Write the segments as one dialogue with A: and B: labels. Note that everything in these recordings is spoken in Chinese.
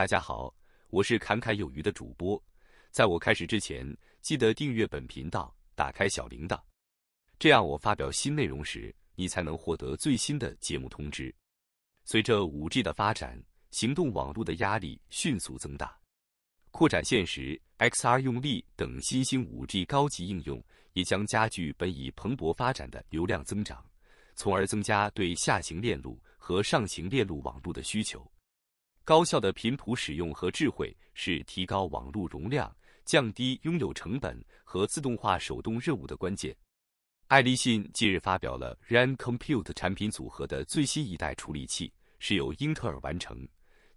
A: 大家好，我是侃侃有余的主播。在我开始之前，记得订阅本频道，打开小铃铛，这样我发表新内容时，你才能获得最新的节目通知。随着五 G 的发展，行动网络的压力迅速增大，扩展现实 （XR） 用力等新兴五 G 高级应用也将加剧本已蓬勃发展的流量增长，从而增加对下行链路和上行链路网络的需求。高效的频谱使用和智慧是提高网络容量、降低拥有成本和自动化手动任务的关键。爱立信近日发表了 RAN Compute 产品组合的最新一代处理器，是由英特尔完成，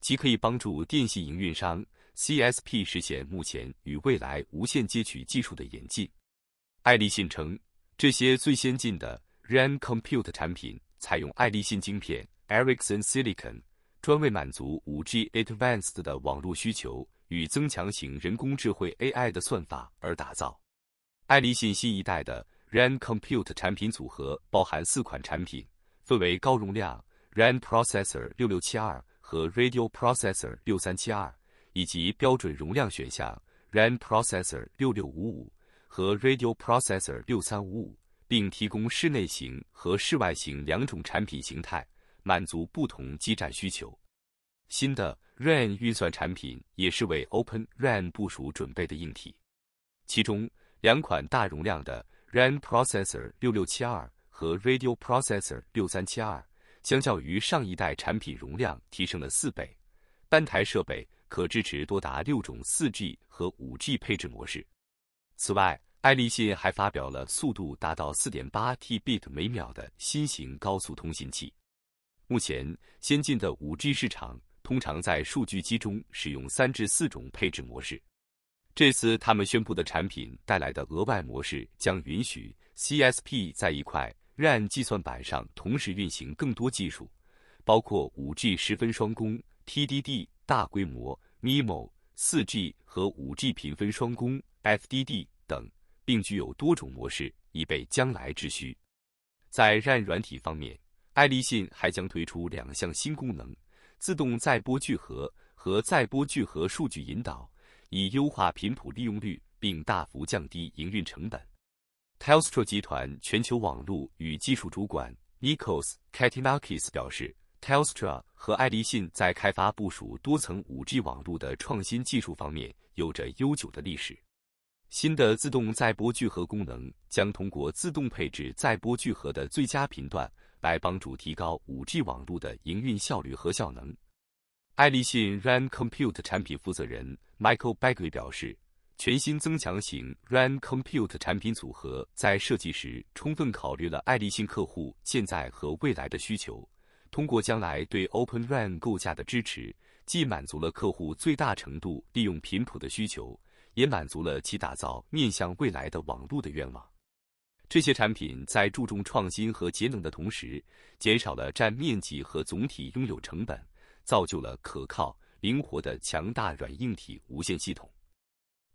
A: 其可以帮助电信运营商 CSP 实现目前与未来无线接取技术的演进。爱立信称，这些最先进的 RAN Compute 产品采用爱立信晶片 Ericsson Silicon。专为满足5 G Advanced 的网络需求与增强型人工智慧 AI 的算法而打造。爱立信新一代的 RAN Compute 产品组合包含四款产品，分为高容量 RAN Processor 6672和 Radio Processor 6372，以及标准容量选项 RAN Processor 6655和 Radio Processor 6355，并提供室内型和室外型两种产品形态。满足不同基站需求，新的 RAN 运算产品也是为 Open RAN 部署准备的硬体。其中两款大容量的 RAN Processor 6672和 Radio Processor 6372相较于上一代产品容量提升了四倍，单台设备可支持多达六种 4G 和 5G 配置模式。此外，爱立信还发表了速度达到4.8 Tbit 每秒的新型高速通信器。目前，先进的 5G 市场通常在数据机中使用三至四种配置模式。这次他们宣布的产品带来的额外模式将允许 CSP 在一块软计算板上同时运行更多技术，包括 5G 时分双工 TDD、大规模 MIMO、4G 和 5G 频分双工 FDD 等，并具有多种模式以备将来之需。在软软体方面，爱立信还将推出两项新功能：自动载波聚合和载波聚合数据引导，以优化频谱利用率，并大幅降低营运成本。Telstra 集团全球网络与技术主管 Nikos Katinakis 表示：“Telstra 和爱立信在开发部署多层五 G 网络的创新技术方面有着悠久的历史。新的自动载波聚合功能将通过自动配置载波聚合的最佳频段。”来帮助提高五 G 网络的营运效率和效能。爱立信 r a n Compute 产品负责人 Michael Bagri 表示，全新增强型 r a n Compute 产品组合在设计时充分考虑了爱立信客户现在和未来的需求。通过将来对 Open RAN 构架的支持，既满足了客户最大程度利用频谱的需求，也满足了其打造面向未来的网络的愿望。这些产品在注重创新和节能的同时，减少了占面积和总体拥有成本，造就了可靠、灵活的强大软硬体无线系统。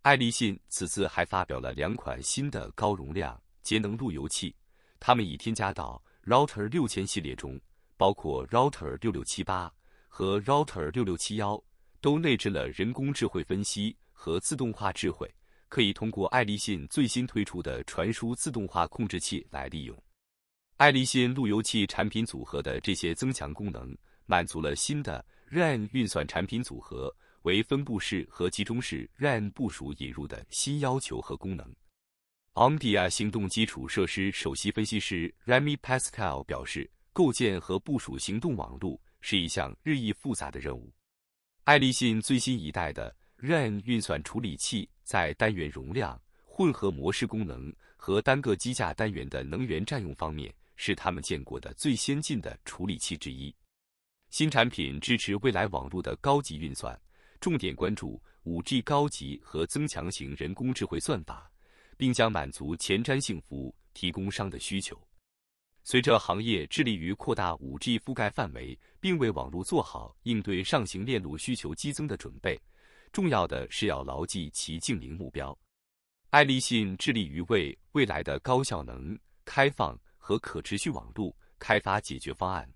A: 爱立信此次还发表了两款新的高容量节能路由器，它们已添加到 Router 6000系列中，包括 Router 6678和 Router 6671，都内置了人工智慧分析和自动化智慧。可以通过爱立信最新推出的传输自动化控制器来利用。爱立信路由器产品组合的这些增强功能，满足了新的 RAN 运算产品组合为分布式和集中式 RAN 部署引入的新要求和功能。昂迪亚行动基础设施首席分析师 Remy Pascal 表示：“构建和部署行动网络是一项日益复杂的任务。”爱立信最新一代的。Ran 运算处理器在单元容量、混合模式功能和单个机架单元的能源占用方面，是他们见过的最先进的处理器之一。新产品支持未来网络的高级运算，重点关注 5G 高级和增强型人工智慧算法，并将满足前瞻性服务提供商的需求。随着行业致力于扩大 5G 覆盖范围，并为网络做好应对上行链路需求激增的准备。重要的是要牢记其净零目标。爱立信致力于为未来的高效能、开放和可持续网络开发解决方案，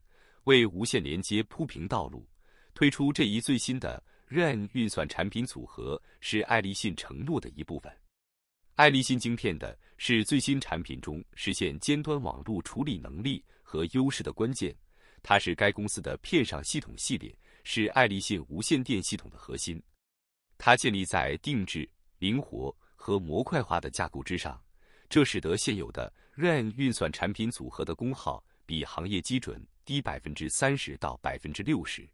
A: 为无线连接铺平道路。推出这一最新的 r a n 运算产品组合是爱立信承诺的一部分。爱立信晶片的是最新产品中实现尖端网络处理能力和优势的关键。它是该公司的片上系统系列，是爱立信无线电系统的核心。它建立在定制、灵活和模块化的架构之上，这使得现有的 r a n 运算产品组合的功耗比行业基准低百分之三十到百分之六十。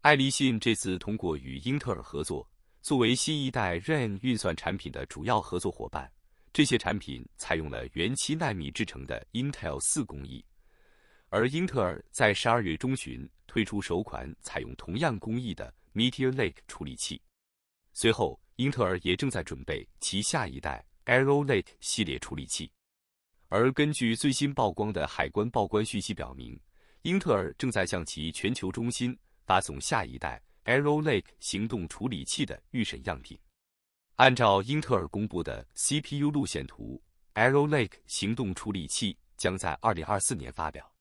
A: 爱立信这次通过与英特尔合作，作为新一代 r a n 运算产品的主要合作伙伴，这些产品采用了7纳米制成的 Intel 4工艺，而英特尔在十二月中旬推出首款采用同样工艺的 Meteor Lake 处理器。随后，英特尔也正在准备其下一代 Arrow Lake 系列处理器。而根据最新曝光的海关报关讯息表明，英特尔正在向其全球中心发送下一代 Arrow Lake 行动处理器的预审样品。按照英特尔公布的 CPU 路线图，Arrow Lake 行动处理器将在二零二四年发表。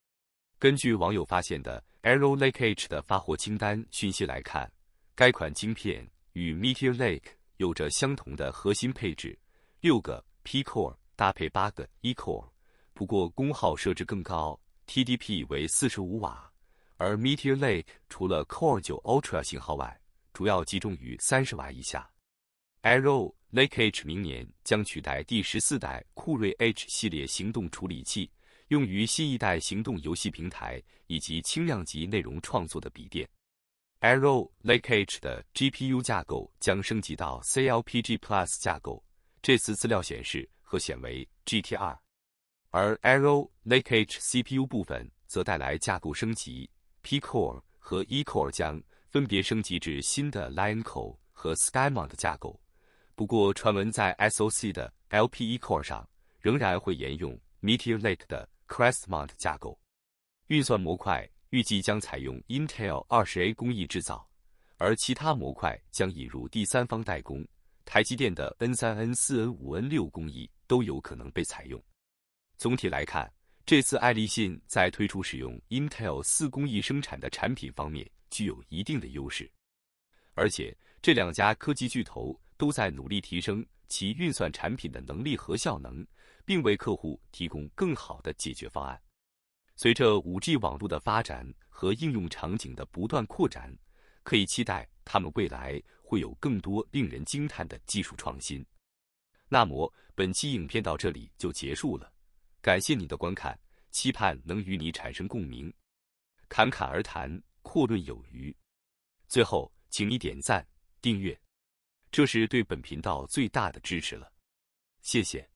A: 根据网友发现的 Arrow Lake H 的发货清单讯息来看，该款晶片。与 Meteor Lake 有着相同的核心配置，六个 P core 搭配八个 E core，不过功耗设置更高，TDP 为四十五瓦。而 Meteor Lake 除了 Core 9 Ultra 型号外，主要集中于三十瓦以下。Arrow Lake H 明年将取代第十四代酷睿 H 系列行动处理器，用于新一代行动游戏平台以及轻量级内容创作的笔电。Arrow Lake H 的 GPU 架构将升级到 CLPG Plus 架构，这次资料显示和显为 GTR，而 Arrow Lake H CPU 部分则带来架构升级，P-Core 和 E-Core 将分别升级至新的 Lion Core 和 s k y m o n e 架构。不过传闻在 SOC 的 LP E-Core 上仍然会沿用 Meteor Lake 的 Crestmont 架构，运算模块。预计将采用 Intel 20A 工艺制造，而其他模块将引入第三方代工，台积电的 N3、N4、N5、N6 工艺都有可能被采用。总体来看，这次爱立信在推出使用 Intel 四工艺生产的产品方面具有一定的优势，而且这两家科技巨头都在努力提升其运算产品的能力和效能，并为客户提供更好的解决方案。随着 5G 网络的发展和应用场景的不断扩展，可以期待他们未来会有更多令人惊叹的技术创新。那么，本期影片到这里就结束了，感谢你的观看，期盼能与你产生共鸣。侃侃而谈，阔论有余。最后，请你点赞、订阅，这是对本频道最大的支持了。谢谢。